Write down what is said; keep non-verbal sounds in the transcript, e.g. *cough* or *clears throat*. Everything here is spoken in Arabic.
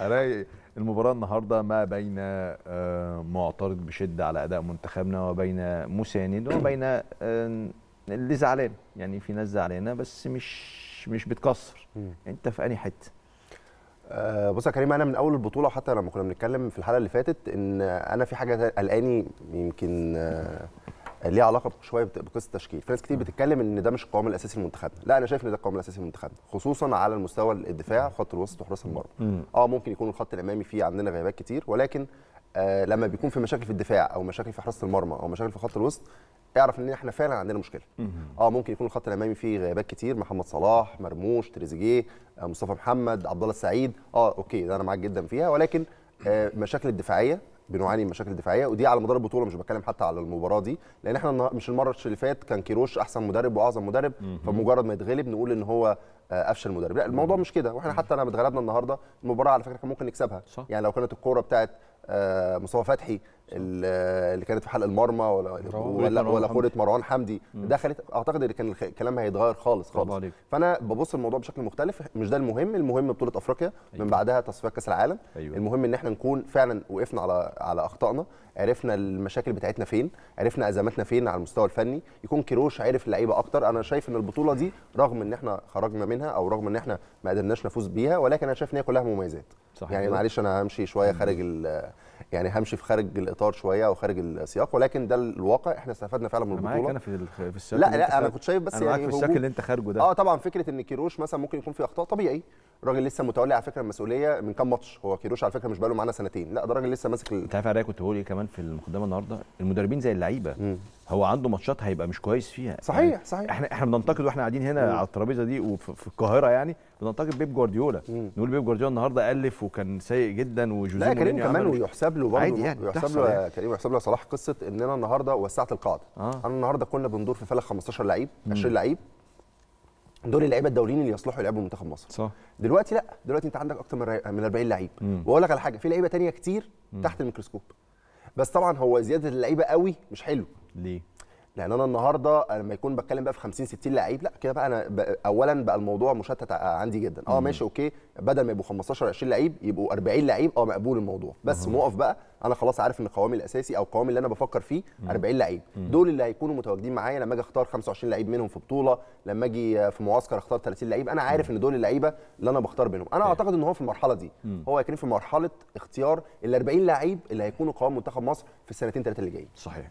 الاقي المباراه النهارده ما بين آه، معترض بشده على اداء منتخبنا وبين مساند *clears throat* وبين آه، اللي زعلان يعني في ناس زعلانه بس مش مش بتكسر انت في انهي حته أه بص يا كريم انا من اول البطوله حتى لما كنا بنتكلم في الحلقه اللي فاتت ان انا في حاجه قلقاني يمكن أه ليه علاقه شويه بقصه التشكيل في ناس كتير بتتكلم ان ده مش القوام الاساسي لمنتخبنا لا انا شايف ان ده القوام الاساسي لمنتخبنا خصوصا على المستوى الدفاع خط الوسط وحراس المرمى اه ممكن يكون الخط الامامي فيه عندنا غيابات كتير ولكن آه لما بيكون في مشاكل في الدفاع او مشاكل في حراسه المرمى او مشاكل في خط الوسط اعرف ان احنا فعلا عندنا مشكله اه ممكن يكون الخط الامامي فيه غيابات كتير محمد صلاح مرموش تريزيجيه آه مصطفى محمد عبد الله السعيد اه اوكي ده انا معاك جدا فيها ولكن آه مشاكل الدفاعيه بنعاني من مشاكل دفاعيه ودي على مدار البطوله مش بتكلم حتى على المباراه دي لان احنا مش المره اللي فات كان كيروش احسن مدرب واعظم مدرب فمجرد ما يتغلب نقول ان هو افشل آه، مدرب لا الموضوع مش كده واحنا حتى لما اتغلبنا النهارده المباراه على فكره كان ممكن نكسبها صح. يعني لو كانت الكوره بتاعت آه، مصطفى فتحي اللي كانت في حلق المرمى ولا ولا, ولا قوله مروان حمدي دخلت اعتقد ان كان الكلام هيتغير خالص خالص فانا ببص الموضوع بشكل مختلف مش ده المهم المهم بطوله افريقيا أيوة. من بعدها تصفيات كاس العالم أيوة. المهم ان احنا نكون فعلا وقفنا على على اخطائنا عرفنا المشاكل بتاعتنا فين عرفنا ازماتنا فين على المستوى الفني يكون كيروش عارف اللعيبه اكتر انا شايف ان البطوله دي رغم ان احنا خرجنا منها او رغم ان احنا ما قدرناش نفوز بيها ولكن انا شايف ان هي كلها مميزات صحيح. يعني معلش انا همشي شويه خارج يعني همشي في خارج الاطار شويه او خارج السياق ولكن ده الواقع احنا استفدنا فعلا من البطوله معاك انا في في الشكل لا لا انا كنت شايف بس أنا يعني في الشكل اللي انت خارجه ده اه طبعا فكره ان كيروش مثلا ممكن يكون في اخطاء طبيعي الراجل لسه متولي على فكره المسؤوليه من كام ماتش هو كيروش على فكره مش بقاله معانا سنتين لا ده راجل لسه ماسك انت عارف انا كنت بقول ايه كمان في المقدمه النهارده المدربين زي اللعيبه هو عنده ماتشات هيبقى مش كويس فيها يعني صحيح يعني صحيح احنا احنا بننتقد واحنا قاعدين هنا مم. على الترابيزه دي وفي القاهره يعني بننتقد بيب جوارديولا نقول بيب جوارديولا النهارده الف وكان سيء جدا وجوزيه لا كريم كمان ويحسب له برضه يعني يحسب له يعني. كريم يحسب له صلاح قصه اننا النهارده وسعت القاعده آه. انا النهارده كنا بندور في فلك 15 لعيب 20 لعيب دول اللعيبه الدوليين اللي يصلحوا يلعبوا منتخب مصر صح دلوقتي لا دلوقتي انت عندك اكتر من 40 لعيب واقول لك على حاجه في لعيبه تانية كتير مم. تحت الميكروسكوب بس طبعا هو زياده اللعيبه قوي مش حلو ليه لان انا النهارده لما يكون بتكلم بقى في 50 60 لعيب لا كده بقى انا بقى اولا بقى الموضوع مشتت عندي جدا اه ماشي اوكي بدل ما يبقوا 15 20 لعيب يبقوا 40 لعيب اه مقبول الموضوع بس موقف بقى انا خلاص عارف ان قوامي الاساسي او قوامي اللي انا بفكر فيه 40 لعيب دول اللي هيكونوا متواجدين معايا لما اجي اختار 25 لعيب منهم في بطوله لما اجي في معسكر اختار 30 لعيب انا عارف ان دول اللعيبه اللي انا بختار بينهم انا اعتقد ان هو في المرحله دي هو هيكون في مرحله اختيار ال 40 لعيب اللي هيكونوا قوام منتخب مصر في السنتين ثلاثه اللي جايين صحيح